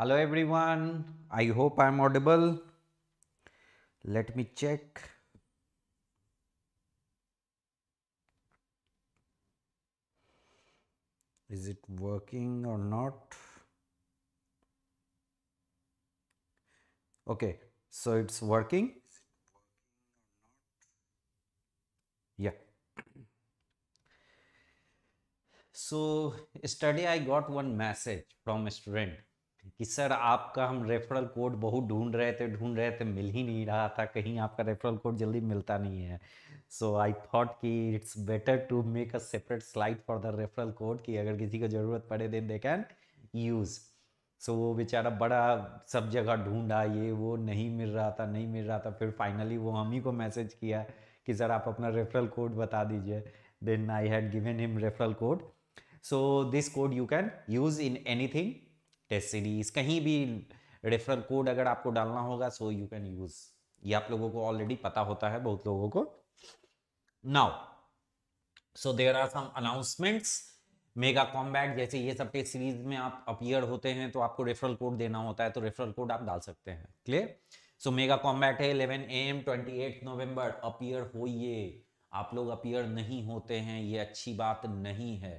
hello everyone i hope i'm audible let me check is it working or not okay so it's working yeah so yesterday i got one message from a student कि sir आपका हम referral code बहुत ढूंढ रहे थे ढूंढ रहे थे मिल ही नहीं रहा था कहीं आपका रेफरल कोड जल्दी मिलता नहीं है सो आई थॉट कि it's better to make a separate slide for the referral code कि अगर किसी को ज़रूरत पड़े then they can use so वो बेचारा बड़ा सब जगह ढूंढा ये वो नहीं मिल रहा था नहीं मिल रहा था फिर फाइनली वो हम ही को मैसेज किया कि सर आप अपना रेफरल कोड बता दीजिए then I had given him referral code so this code you can use in any thing test series कहीं भी रेफरल कोड अगर आपको डालना होगा सो यू कैन यूज ये आप लोगों को ऑलरेडी पता होता है बहुत लोगों को now so there are some announcements mega combat जैसे ये सब टेस्ट सीरीज में आप अपियर होते हैं तो आपको रेफरल कोड देना होता है तो रेफरल कोड आप डाल सकते हैं क्लियर सो मेगा कॉम्बैट है eleven A M twenty eight November appear होइए आप लोग अपियर नहीं होते हैं ये अच्छी बात नहीं है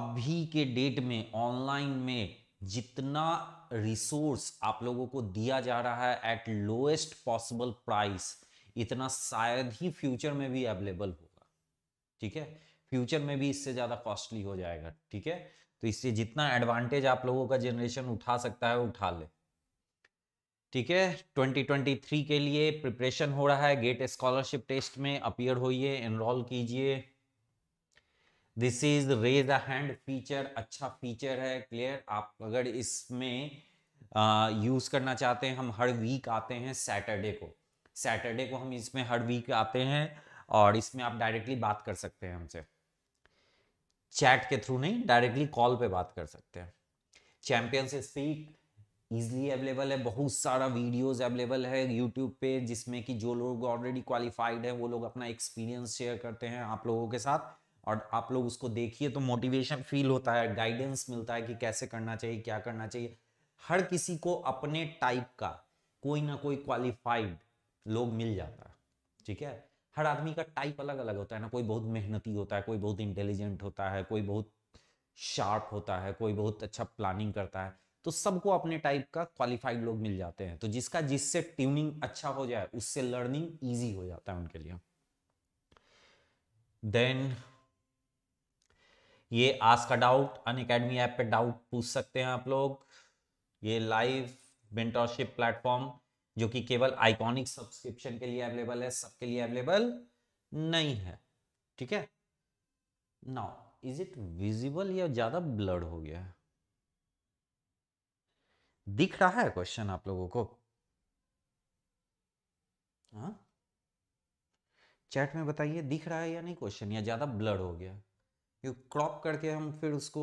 अभी के डेट में ऑनलाइन में जितना रिसोर्स आप लोगों को दिया जा रहा है एट लोएस्ट पॉसिबल प्राइस इतना शायद ही फ्यूचर में भी अवेलेबल होगा ठीक है फ्यूचर में भी इससे ज़्यादा कॉस्टली हो जाएगा ठीक है तो इससे जितना एडवांटेज आप लोगों का जनरेशन उठा सकता है उठा ले ठीक है 2023 के लिए प्रिपरेशन हो रहा है गेट स्कॉलरशिप टेस्ट में अपियर होइए एनरोल कीजिए this is raise the hand feature अच्छा फीचर है क्लियर आप अगर इसमें यूज करना चाहते हैं हम हर वीक आते हैं सैटरडे को सैटरडे को हम इसमें हर वीक आते हैं और इसमें आप डायरेक्टली बात कर सकते हैं हमसे चैट के थ्रू नहीं डायरेक्टली कॉल पे बात कर सकते हैं चैंपियंस स्पीक इजली अवेलेबल है बहुत सारा वीडियोस अवेलेबल है यूट्यूब पे जिसमें कि जो लोग ऑलरेडी क्वालिफाइड है वो लोग अपना एक्सपीरियंस शेयर करते हैं आप लोगों के साथ और आप लोग उसको देखिए तो मोटिवेशन फील होता है गाइडेंस मिलता है कि कैसे करना चाहिए क्या करना चाहिए हर किसी को अपने टाइप का कोई ना कोई क्वालिफाइड लोग मिल जाता है ठीक है हर आदमी का टाइप अलग अलग होता है ना कोई बहुत मेहनती होता है कोई बहुत इंटेलिजेंट होता है कोई बहुत शार्प होता है कोई बहुत अच्छा प्लानिंग करता है तो सबको अपने टाइप का क्वालिफाइड लोग मिल जाते हैं तो जिसका जिससे ट्यूनिंग अच्छा हो जाए उससे लर्निंग ईजी हो जाता है उनके लिए देन ये आज का डाउट अन अकेडमी ऐप पे डाउट पूछ सकते हैं आप लोग ये लाइव मेंटरशिप प्लेटफॉर्म जो कि केवल आइकॉनिक सब्सक्रिप्शन के लिए अवेलेबल है सबके लिए अवेलेबल नहीं है ठीक है नाउ इज इट विजिबल या ज्यादा ब्लड हो गया दिख रहा है क्वेश्चन आप लोगों को चैट हाँ? में बताइए दिख रहा है या नहीं क्वेश्चन या ज्यादा ब्लड हो गया क्रॉप करके हम फिर उसको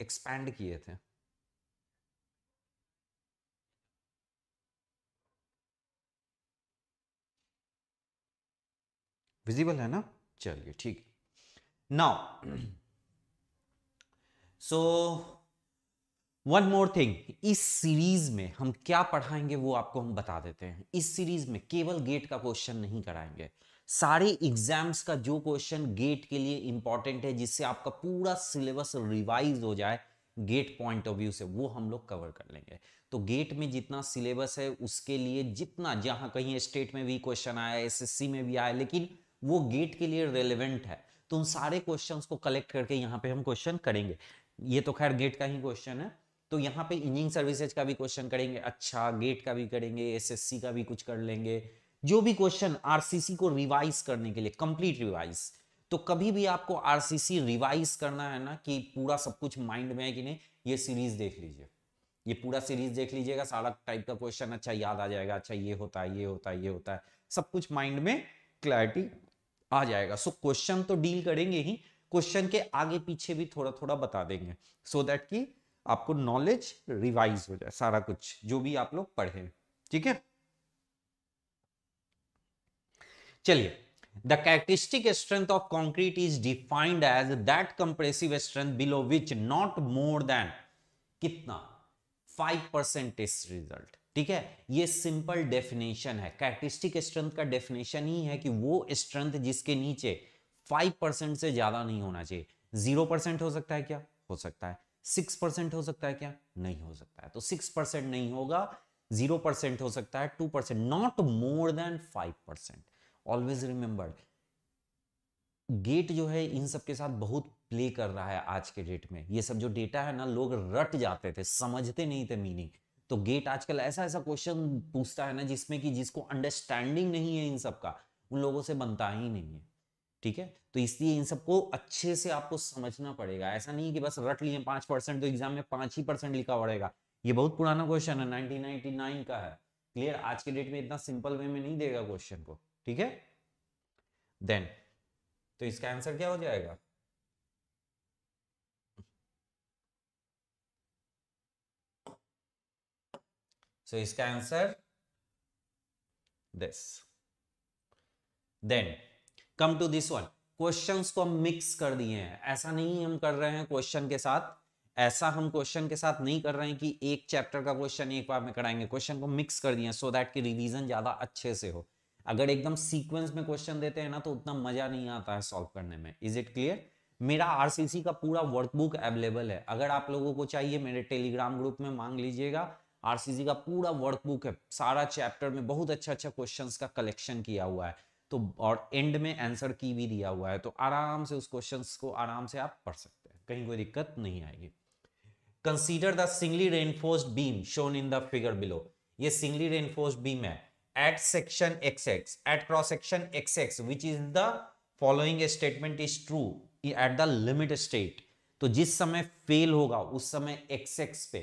एक्सपैंड किए थे विजिबल है ना चलिए ठीक now so one more thing इस सीरीज में हम क्या पढ़ाएंगे वो आपको हम बता देते हैं इस सीरीज में केवल गेट का क्वेश्चन नहीं कराएंगे सारे एग्जाम्स का जो क्वेश्चन गेट के लिए इंपॉर्टेंट है जिससे आपका पूरा सिलेबस रिवाइज हो जाए गेट पॉइंट ऑफ व्यू से वो हम लोग कवर कर लेंगे तो गेट में जितना सिलेबस है उसके लिए जितना जहां कहीं स्टेट में भी क्वेश्चन आया एसएससी में भी आया लेकिन वो गेट के लिए रेलिवेंट है तो उन सारे क्वेश्चन को कलेक्ट करके यहाँ पे हम क्वेश्चन करेंगे ये तो खैर गेट का ही क्वेश्चन है तो यहाँ पे इंजीनियरिंग सर्विसेज का भी क्वेश्चन करेंगे अच्छा गेट का भी करेंगे एसएससी का भी कुछ कर लेंगे जो भी क्वेश्चन आरसीसी को रिवाइज करने के लिए कंप्लीट रिवाइज तो कभी भी आपको आरसीसी रिवाइज करना है ना कि पूरा सब कुछ माइंड में है कि नहीं ये सीरीज देख लीजिए ये पूरा सीरीज देख लीजिएगा सारा टाइप का क्वेश्चन अच्छा याद आ जाएगा अच्छा ये होता है ये होता है ये होता है सब कुछ माइंड में क्लैरिटी आ जाएगा सो क्वेश्चन तो डील करेंगे ही क्वेश्चन के आगे पीछे भी थोड़ा थोड़ा बता देंगे सो so दैट कि आपको नॉलेज रिवाइज हो जाए सारा कुछ जो भी आप लोग पढ़े ठीक है चलिए the characteristic strength of concrete is defined as that compressive strength below which not more than कितना 5% परसेंट रिजल्ट ठीक है ये सिंपल डेफिनेशन है कैरेक्टरिस्टिक स्ट्रेंथ का डेफिनेशन ही है कि वो स्ट्रेंथ जिसके नीचे 5% परसेंट से ज्यादा नहीं होना चाहिए 0% परसेंट हो सकता है क्या हो सकता है 6% परसेंट हो सकता है क्या नहीं हो सकता है तो 6% परसेंट नहीं होगा 0% परसेंट हो सकता है 2% percent not more than 5% percent always remembered GATE जो है इन सब के साथ बहुत प्ले कर रहा है आज के डेट में ये सब जो डेटा है ना लोग रट जाते थे समझते नहीं थे मीनिंग तो गेट आजकल ऐसा ऐसा क्वेश्चन पूछता है ना जिसमें कि जिसको अंडरस्टैंडिंग नहीं है इन सब का उन लोगों से बनता ही नहीं है ठीक है तो इसलिए इन सबको अच्छे से आपको समझना पड़ेगा ऐसा नहीं कि बस रट लिए पांच परसेंट तो एग्जाम में पांच ही परसेंट लिखा पड़ेगा ये बहुत पुराना क्वेश्चन है नाइनटीन का है क्लियर आज के डेट में इतना सिंपल वे में नहीं देगा क्वेश्चन को ठीक है देन तो इसका आंसर क्या हो जाएगा सो so, इसका answer this then come to this one questions को हम मिक्स कर दिए हैं ऐसा नहीं हम कर रहे हैं क्वेश्चन के साथ ऐसा हम क्वेश्चन के साथ नहीं कर रहे हैं कि एक चैप्टर का क्वेश्चन एक बार में कराएंगे क्वेश्चन को मिक्स कर दिए सो दैट कि रिवीजन ज्यादा अच्छे से हो अगर एकदम सीक्वेंस में क्वेश्चन देते हैं ना तो उतना मजा नहीं आता है सॉल्व करने में इज इट क्लियर मेरा आरसीसी का पूरा वर्कबुक अवेलेबल है अगर आप लोगों को चाहिए मेरे टेलीग्राम ग्रुप में मांग लीजिएगा आरसीसी का पूरा वर्कबुक है सारा चैप्टर में बहुत अच्छा अच्छा क्वेश्चन का कलेक्शन किया हुआ है तो और एंड में आंसर की भी दिया हुआ है तो आराम से उस क्वेश्चन को आराम से आप पढ़ सकते हैं कहीं कोई दिक्कत नहीं आएगी consider the singly beam shown in the figure below ये सिंगली रेनफोर्स बीम है at section xx at cross section xx which is the following statement is true at the limit state तो जिस समय फेल होगा उस समय x x पे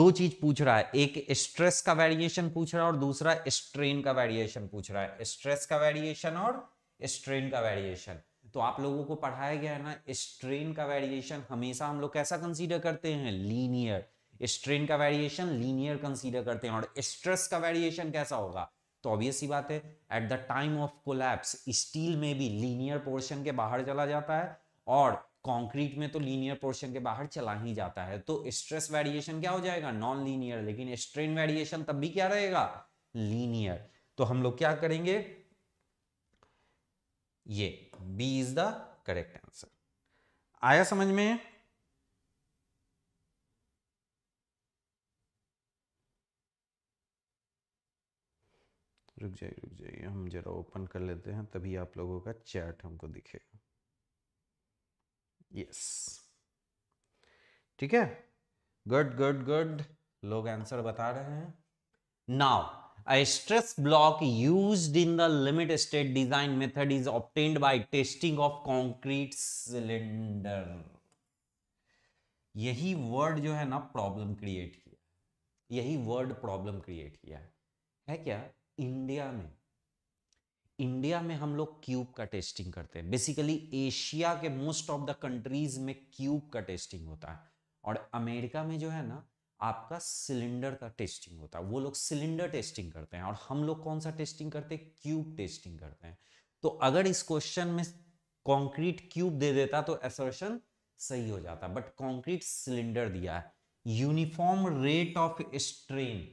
दो चीज पूछ रहा है एक स्ट्रेस का वेरिएशन पूछ रहा है और दूसरा स्ट्रेन का वेरिएशन पूछ रहा है स्ट्रेस का वेरिएशन और स्ट्रेन का वेरिएशन तो आप लोगों को पढ़ाया गया है ना स्ट्रेन का वेरिएशन हमेशा हम लोग कैसा कंसीडर करते हैं लीनियर स्ट्रेन का वेरिएशन लीनियर कंसीडर करते हैं और स्ट्रेस का वेरिएशन कैसा होगा तो ऑब्वियस ही बात है at the time of collapse steel में भी लीनियर पोर्शन के बाहर चला जाता है और कंक्रीट में तो लीनियर पोर्शन के बाहर चला ही जाता है तो स्ट्रेस वेरिएशन क्या हो जाएगा नॉन लीनियर लेकिन स्ट्रेन वेरिएशन तब भी क्या रहेगा लीनियर तो हम लोग क्या करेंगे ये B is the correct answer आया समझ में रुक जाइए रुक जाइए हम जरा ओपन कर लेते हैं तभी आप लोगों का चैट हमको दिखेगा यस ठीक है गुड गुड गुड लोग आंसर बता रहे हैं now A stress block used in the limit state design method is obtained by testing of concrete cylinder. यही वर्ड जो है ना प्रॉब्लम क्रिएट किया यही वर्ड प्रॉब्लम क्रिएट किया है क्या इंडिया में इंडिया में हम लोग क्यूब का टेस्टिंग करते हैं बेसिकली एशिया के मोस्ट ऑफ द कंट्रीज में क्यूब का टेस्टिंग होता है और अमेरिका में जो है ना आपका सिलेंडर का टेस्टिंग होता है वो लोग सिलेंडर टेस्टिंग करते हैं और हम लोग कौन सा टेस्टिंग करते हैं क्यूब टेस्टिंग करते हैं तो अगर इस क्वेश्चन में कॉन्क्रीट क्यूब दे देता तो एसर्शन सही हो जाता बट कॉन्क्रीट सिलेंडर दिया है uniform rate of strain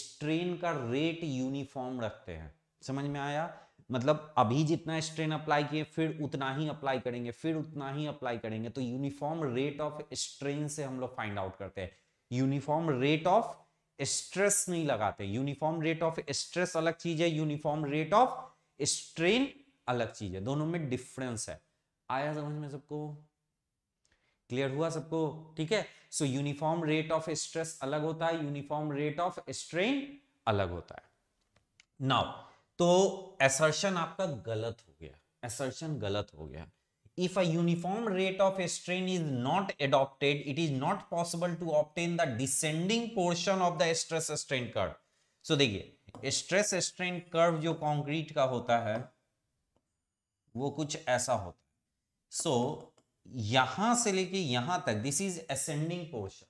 strain का रेट यूनिफॉर्म रखते हैं समझ में आया मतलब अभी जितना स्ट्रेन अप्लाई किए फिर उतना ही अप्लाई करेंगे फिर उतना ही अप्लाई करेंगे तो यूनिफॉर्म रेट ऑफ स्ट्रेन से हम लोग फाइंड आउट करते हैं यूनिफॉर्म रेट ऑफ स्ट्रेस नहीं लगाते यूनिफॉर्म रेट ऑफ स्ट्रेस अलग चीज है यूनिफॉर्म रेट ऑफ स्ट्रेन अलग चीज है दोनों में डिफरेंस है आया समझ में सबको क्लियर हुआ सबको ठीक है so uniform rate of stress अलग होता है यूनिफॉर्म रेट ऑफ स्ट्रेन अलग होता है नाउ तो एसर्शन आपका गलत हो गया एसर्शन गलत हो गया if a uniform rate of strain is not adopted it is not possible to obtain the descending portion of the stress strain curve so देखिए स्ट्रेस स्ट्रेन कर्व जो कॉन्क्रीट का होता है वो कुछ ऐसा होता है सो यहां से लेके यहां तक दिस इज असेंडिंग पोर्शन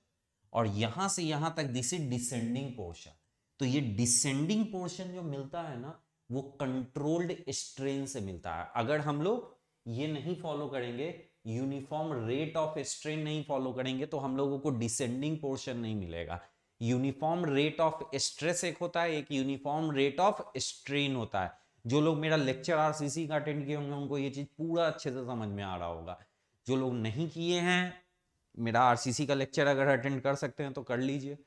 और यहां से यहां तक दिस इज डिसेंडिंग पोर्शन तो ये डिसेंडिंग पोर्शन जो मिलता है ना वो कंट्रोल्ड स्ट्रेन से मिलता है अगर हम लोग ये नहीं फॉलो करेंगे यूनिफॉर्म रेट ऑफ स्ट्रेन नहीं फॉलो करेंगे तो हम लोगों को डिसेंडिंग पोर्शन नहीं मिलेगा यूनिफॉर्म रेट ऑफ स्ट्रेस एक होता है एक यूनिफॉर्म रेट ऑफ स्ट्रेन होता है जो लोग मेरा लेक्चर आरसीसी का अटेंड किए होंगे उनको ये चीज पूरा अच्छे से समझ में आ रहा होगा जो लोग नहीं किए हैं मेरा आरसीसी का लेक्चर अगर अटेंड कर सकते हैं तो कर लीजिए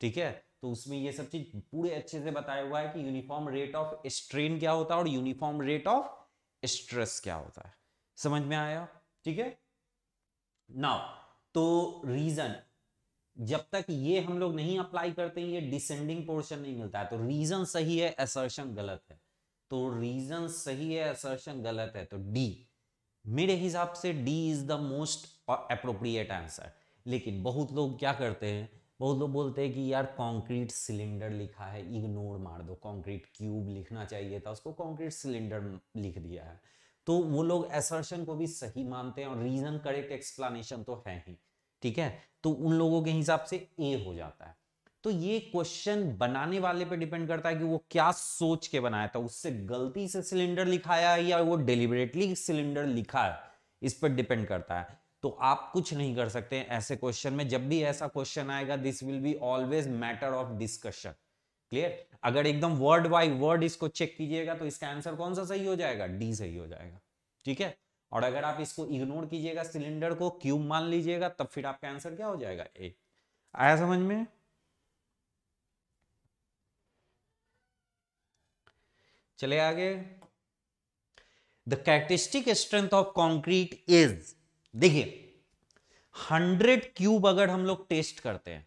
ठीक है तो उसमें ये सब चीज पूरे अच्छे से बताया हुआ है कि यूनिफॉर्म रेट ऑफ स्ट्रेन क्या होता है और यूनिफॉर्म रेट ऑफ स्ट्रेस क्या होता है समझ में आया ठीक है नाउ तो रीजन जब तक ये हम लोग नहीं अप्लाई करते हैं ये डिसेंडिंग पोर्शन नहीं मिलता है तो रीजन सही है असर्शन गलत है तो रीजन सही है असर्शन गलत है तो डी मेरे हिसाब से D is the most appropriate answer लेकिन बहुत लोग क्या करते हैं बहुत लोग बोलते हैं कि यार कंक्रीट सिलेंडर लिखा है इग्नोर मार दो कंक्रीट क्यूब लिखना चाहिए था उसको कंक्रीट सिलेंडर लिख दिया है तो वो लोग एसर्शन को भी सही मानते हैं और रीजन करेक्ट एक्सप्लेनेशन तो है ही ठीक है तो उन लोगों के हिसाब से ए हो जाता है तो ये क्वेश्चन बनाने वाले पे डिपेंड करता है कि वो क्या सोच के बनाया था उससे गलती से सिलेंडर लिखाया है या वो डिलीबरेटली सिलेंडर लिखा है इस पर डिपेंड करता है तो आप कुछ नहीं कर सकते ऐसे क्वेश्चन में जब भी ऐसा क्वेश्चन आएगा this will be always matter of discussion clear अगर एकदम वर्ड बाई वर्ड इसको चेक कीजिएगा तो इसका आंसर कौन सा सही हो जाएगा डी सही हो जाएगा ठीक है और अगर आप इसको इग्नोर कीजिएगा सिलेंडर को क्यूब मान लीजिएगा तब फिर आपका आंसर क्या हो जाएगा ए आया समझ में चले आगे the characteristic strength of concrete is देखिए हंड्रेड क्यूब अगर हम लोग टेस्ट करते हैं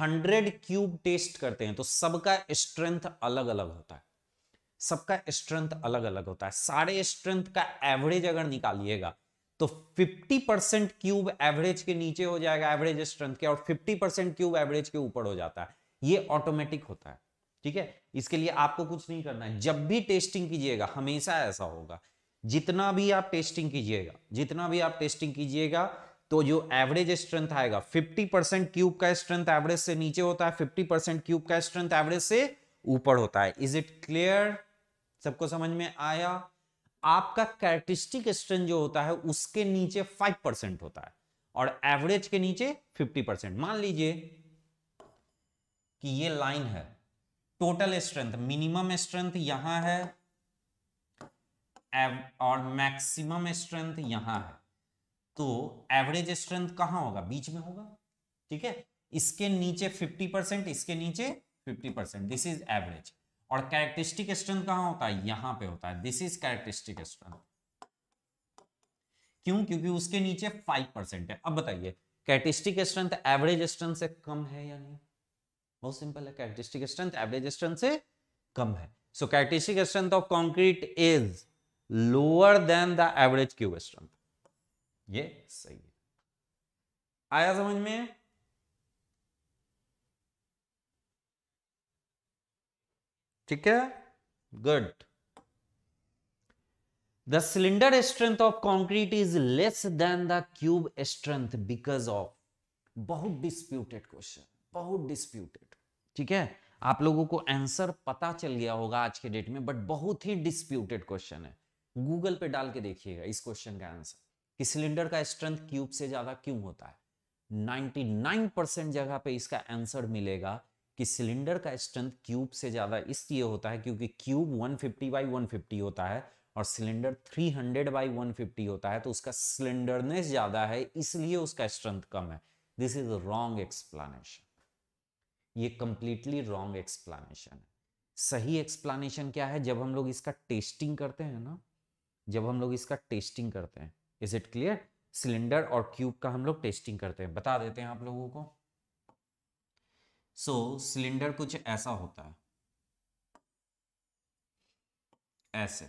हंड्रेड क्यूब टेस्ट करते हैं तो सबका स्ट्रेंथ अलग अलग होता है सबका स्ट्रेंथ अलग अलग होता है सारे स्ट्रेंथ का एवरेज अगर निकालिएगा तो 50 परसेंट क्यूब एवरेज के नीचे हो जाएगा एवरेज स्ट्रेंथ के और 50 परसेंट क्यूब एवरेज के ऊपर हो जाता है ये ऑटोमेटिक होता है ठीक है इसके लिए आपको कुछ नहीं करना है जब भी टेस्टिंग कीजिएगा हमेशा ऐसा होगा जितना भी आप टेस्टिंग कीजिएगा जितना भी आप टेस्टिंग कीजिएगा तो जो एवरेज स्ट्रेंथ आएगा 50 परसेंट क्यूब का स्ट्रेंथ एवरेज से नीचे होता है 50 परसेंट क्यूब का स्ट्रेंथ एवरेज से ऊपर होता है इज इट क्लियर सबको समझ में आया आपका कैरेटिस्टिक स्ट्रेंथ जो होता है उसके नीचे 5 परसेंट होता है और एवरेज के नीचे 50 परसेंट मान लीजिए कि ये लाइन है टोटल स्ट्रेंथ मिनिमम स्ट्रेंथ यहां है और मैक्सिमम स्ट्रेंथ यहां है तो एवरेज स्ट्रेंथ कहां होगा बीच में होगा ठीक है इसके नीचे 50 परसेंट इसके नीचे 50 परसेंट दिस इज एवरेज और कैरेक्टरिस्टिक स्ट्रेंथ कहां होता है यहां पे होता है दिस इज कैरेक्टरिस्टिक स्ट्रेंथ क्यों क्योंकि उसके नीचे 5 परसेंट है अब बताइए कैरेक्टरिस्टिक स्ट्रेंथ एवरेज स्ट्रेंथ से कम है या नहीं बहुत सिंपल है कैरेक्टरिस्टिक स्ट्रेंथ एवरेज स्ट्रेंथ से कम है so characteristic strength of concrete is lower than the average cube strength ये सही है आया समझ में ठीक है good the cylinder strength of concrete is less than the cube strength because of बहुत डिस्प्यूटेड क्वेश्चन बहुत डिस्प्यूटेड ठीक है आप लोगों को आंसर पता चल गया होगा आज के डेट में बट बहुत ही डिस्प्यूटेड क्वेश्चन है गूगल पे डाल के देखिएगा इस क्वेश्चन का आंसर कि सिलेंडर का स्ट्रेंथ क्यूब से ज्यादा क्यों होता है 99 परसेंट जगह पे इसका आंसर मिलेगा कि सिलेंडर का स्ट्रेंथ क्यूब से ज्यादा इसलिए होता है क्योंकि क्यूब 150 बाई फिफ्टी होता है और सिलेंडर 300 बाई फिफ्टी होता है तो उसका सिलेंडरनेस ज्यादा है इसलिए उसका स्ट्रेंथ कम है दिस इज रॉन्ग एक्सप्लेनेशन ये कंप्लीटली रॉन्ग एक्सप्लानेशन है सही एक्सप्लानेशन क्या है जब हम लोग इसका टेस्टिंग करते हैं ना जब हम लोग इसका टेस्टिंग करते हैं इज इट क्लियर सिलेंडर और क्यूब का हम लोग टेस्टिंग करते हैं बता देते हैं आप लोगों को सो so, सिलेंडर कुछ ऐसा होता है ऐसे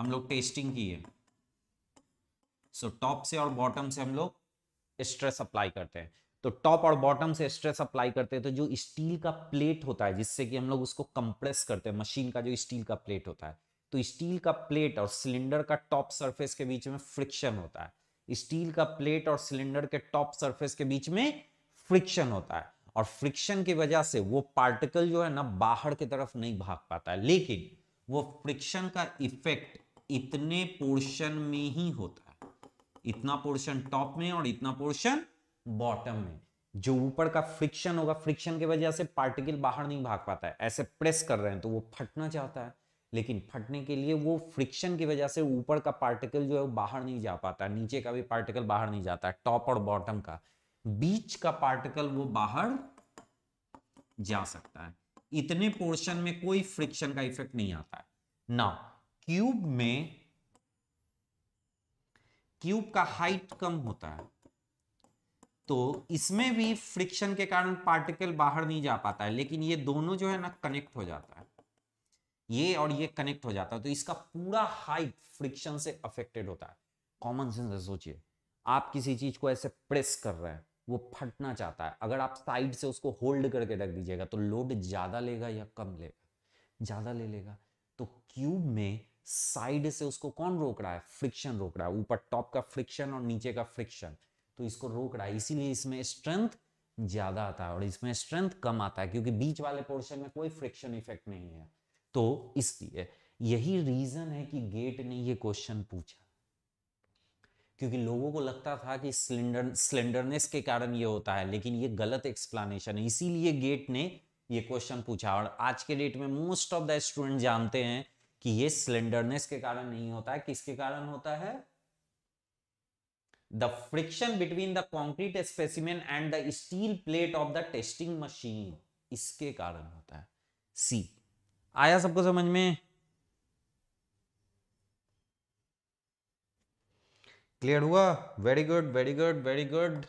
हम लोग टेस्टिंग की है सो टॉप से और बॉटम से हम लोग स्ट्रेस अप्लाई करते हैं तो टॉप और बॉटम से स्ट्रेस अप्लाई करते हैं तो जो स्टील का प्लेट होता है जिससे कि हम लोग उसको कंप्रेस करते हैं मशीन का जो स्टील का प्लेट होता है तो स्टील का प्लेट और सिलेंडर का टॉप सरफेस के बीच में फ्रिक्शन होता है स्टील का प्लेट और सिलेंडर के टॉप सरफेस के बीच में फ्रिक्शन होता है और फ्रिक्शन की वजह से वो पार्टिकल जो है ना बाहर की तरफ नहीं भाग पाता है लेकिन वो फ्रिक्शन का इफेक्ट इतने पोर्शन में ही होता है इतना पोर्शन टॉप में और इतना पोर्शन बॉटम में जो ऊपर का फ्रिक्शन होगा फ्रिक्शन की वजह से पार्टिकल बाहर नहीं भाग पाता है ऐसे प्रेस कर रहे हैं तो वो फटना चाहता है लेकिन फटने के लिए वो फ्रिक्शन की वजह से ऊपर का पार्टिकल जो है वो बाहर नहीं जा पाता नीचे का भी पार्टिकल बाहर नहीं जाता टॉप और बॉटम का बीच का पार्टिकल वो बाहर जा सकता है इतने पोर्शन में कोई फ्रिक्शन का इफेक्ट नहीं आता है ना क्यूब में क्यूब का हाइट कम होता है तो इसमें भी फ्रिक्शन के कारण पार्टिकल बाहर नहीं जा पाता है लेकिन ये दोनों जो है ना कनेक्ट हो जाता है ये और ये कनेक्ट हो जाता है तो इसका पूरा हाइट फ्रिक्शन से अफेक्टेड होता है कॉमन सेंस से सोचिए आप किसी चीज को ऐसे प्रेस कर रहे हैं वो फटना चाहता है अगर आप साइड से उसको होल्ड करके रख दीजिएगा तो लोड ज्यादा लेगा या कम लेगा ज्यादा ले लेगा तो क्यूब में साइड से उसको कौन रोक रहा है फ्रिक्शन रोक रहा है ऊपर टॉप का फ्रिक्शन और नीचे का फ्रिक्शन तो इसको रोक रहा है इसीलिए इसमें स्ट्रेंथ ज्यादा आता है और इसमें स्ट्रेंथ कम आता है क्योंकि बीच वाले पोर्शन में कोई फ्रिक्शन इफेक्ट नहीं है तो इसलिए यही रीजन है कि गेट ने ये क्वेश्चन पूछा क्योंकि लोगों को लगता था कि सिलेंडर सिलेंडरनेस के कारण ये होता है लेकिन ये गलत एक्सप्लेनेशन है इसीलिए गेट ने ये क्वेश्चन पूछा और आज के डेट में मोस्ट ऑफ द स्टूडेंट जानते हैं कि ये सिलेंडरनेस के कारण नहीं होता है किसके कारण होता है the friction between the concrete specimen and the steel plate of the testing machine इसके कारण होता है सी आया सबको समझ में क्लियर हुआ very good very good very good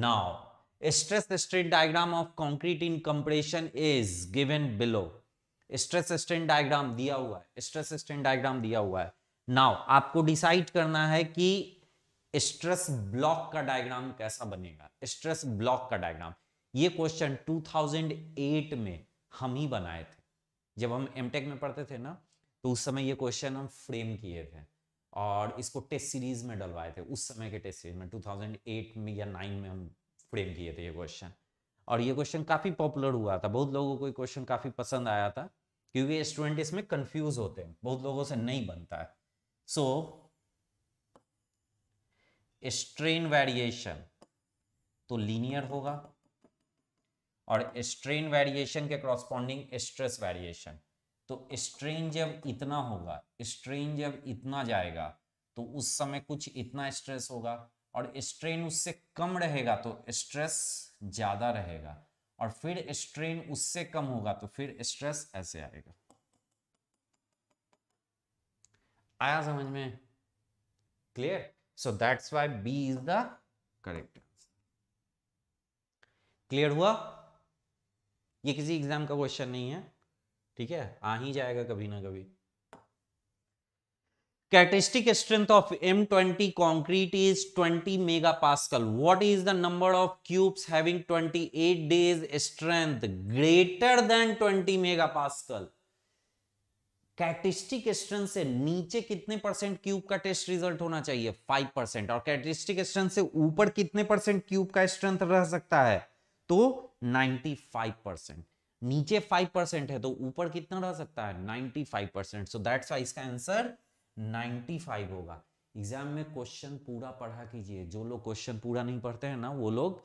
now stress strain diagram of concrete in compression is given below stress strain diagram दिया हुआ है स्ट्रेस स्ट्रेन डायग्राम दिया हुआ है नाउ आपको डिसाइड करना है कि स्ट्रेस ब्लॉक का डायग्राम कैसा बनेगा स्ट्रेस ब्लॉक का डायग्राम ये क्वेश्चन 2008 में हम ही बनाए थे जब हम एमटेक में पढ़ते थे ना तो उस समय ये क्वेश्चन हम फ्रेम किए थे और इसको टेस्ट सीरीज में डलवाए थे उस समय के टेस्ट सीरीज में 2008 में या 9 में हम फ्रेम किए थे ये क्वेश्चन और ये क्वेश्चन काफी पॉपुलर हुआ था बहुत लोगों को ये क्वेश्चन काफी पसंद आया था क्योंकि स्टूडेंट इसमें कंफ्यूज होते हैं बहुत लोगों से नहीं बनता है so स्ट्रेन वेरिएशन तो लीनियर होगा और स्ट्रेन वेरिएशन के क्रॉस्पॉन्डिंग स्ट्रेस वेरिएशन तो स्ट्रेन जब इतना होगा स्ट्रेन जब इतना जाएगा तो उस समय कुछ इतना स्ट्रेस होगा और स्ट्रेन उससे कम रहेगा तो स्ट्रेस ज्यादा रहेगा और फिर स्ट्रेन उससे कम होगा तो फिर स्ट्रेस ऐसे आएगा आया समझ में clear so that's why B is the correct clear हुआ ये किसी एग्जाम का क्वेश्चन नहीं है ठीक है आ ही जाएगा कभी ना कभी characteristic strength of M twenty concrete is twenty mega pascal what is the number of cubes having eight days strength greater than twenty mega pascal characteristic strength से नीचे कितने परसेंट क्यूब का टेस्ट रिजल्ट होना चाहिए five percent और कैटिस्टिक strength से ऊपर कितने परसेंट क्यूब का स्ट्रेंथ रह सकता है तो नाइनटी फाइव परसेंट नीचे फाइव परसेंट है तो ऊपर कितना रह सकता है ninety five percent so that's why इसका आंसर नाइनटी फाइव होगा एग्जाम में क्वेश्चन पूरा पढ़ा कीजिए जो लोग क्वेश्चन पूरा नहीं पढ़ते हैं ना वो लोग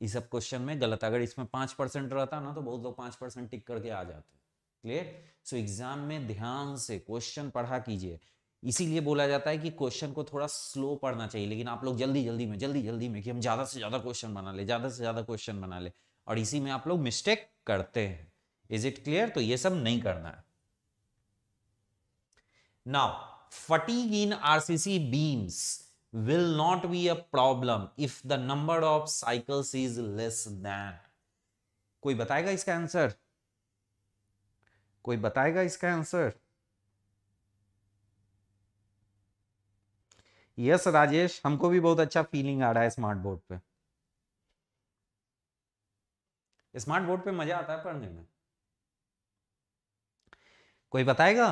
इस सब क्वेश्चन में गलत अगर इसमें पांच परसेंट रहता ना तो बहुत लोग पांच परसेंट टिक करके आ जाते क्लियर सो एग्जाम में ध्यान से क्वेश्चन पढ़ा कीजिए इसीलिए बोला जाता है कि क्वेश्चन को थोड़ा स्लो पढ़ना चाहिए लेकिन आप लोग जल्दी जल्दी में जल्दी जल्दी में कि हम ज्यादा से ज्यादा क्वेश्चन बना ले ज्यादा से ज्यादा क्वेश्चन बना ले और इसी में आप लोग मिस्टेक करते हैं इज इट क्लियर तो ये सब नहीं करना है now fatigue in RCC beams will not be a problem if the number of cycles is less than कोई बताएगा इसका आंसर कोई बताएगा इसका आंसर यस राजेश हमको भी बहुत अच्छा फीलिंग आ रहा है स्मार्ट बोर्ड पे स्मार्ट बोर्ड पे मजा आता है पढ़ने में कोई बताएगा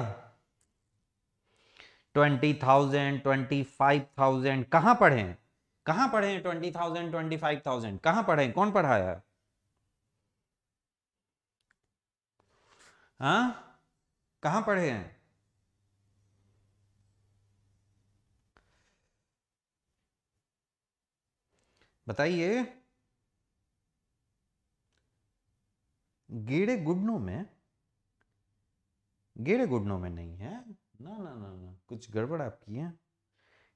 twenty thousand twenty five thousand कहां पढ़े कहां पढ़े twenty thousand twenty five thousand कहां पढ़े कौन पढ़ाया हाँ कहाँ पढ़े हैं बताइए गेड़े गुडनों में गेड़े गुडनों में नहीं है ना ना ना ना कुछ गड़बड़ आपकी है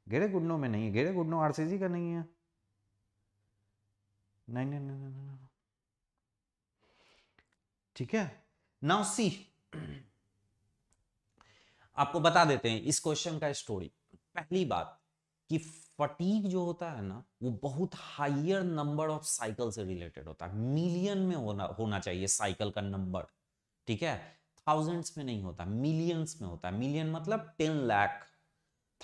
गेड़े गुडनों में नहीं है गेड़े गुडनों आरसीसी का नहीं है नहीं नहीं नहीं नहीं ठीक है नाउ सी आपको बता देते हैं इस क्वेश्चन का स्टोरी पहली बात कि फटीक जो होता है ना वो बहुत हाइयर नंबर ऑफ साइकिल से रिलेटेड होता है मिलियन में होना होना चाहिए साइकिल का नंबर ठीक है थाउजेंड्स में नहीं होता मिलियंस में होता है मिलियन मतलब टेन लाख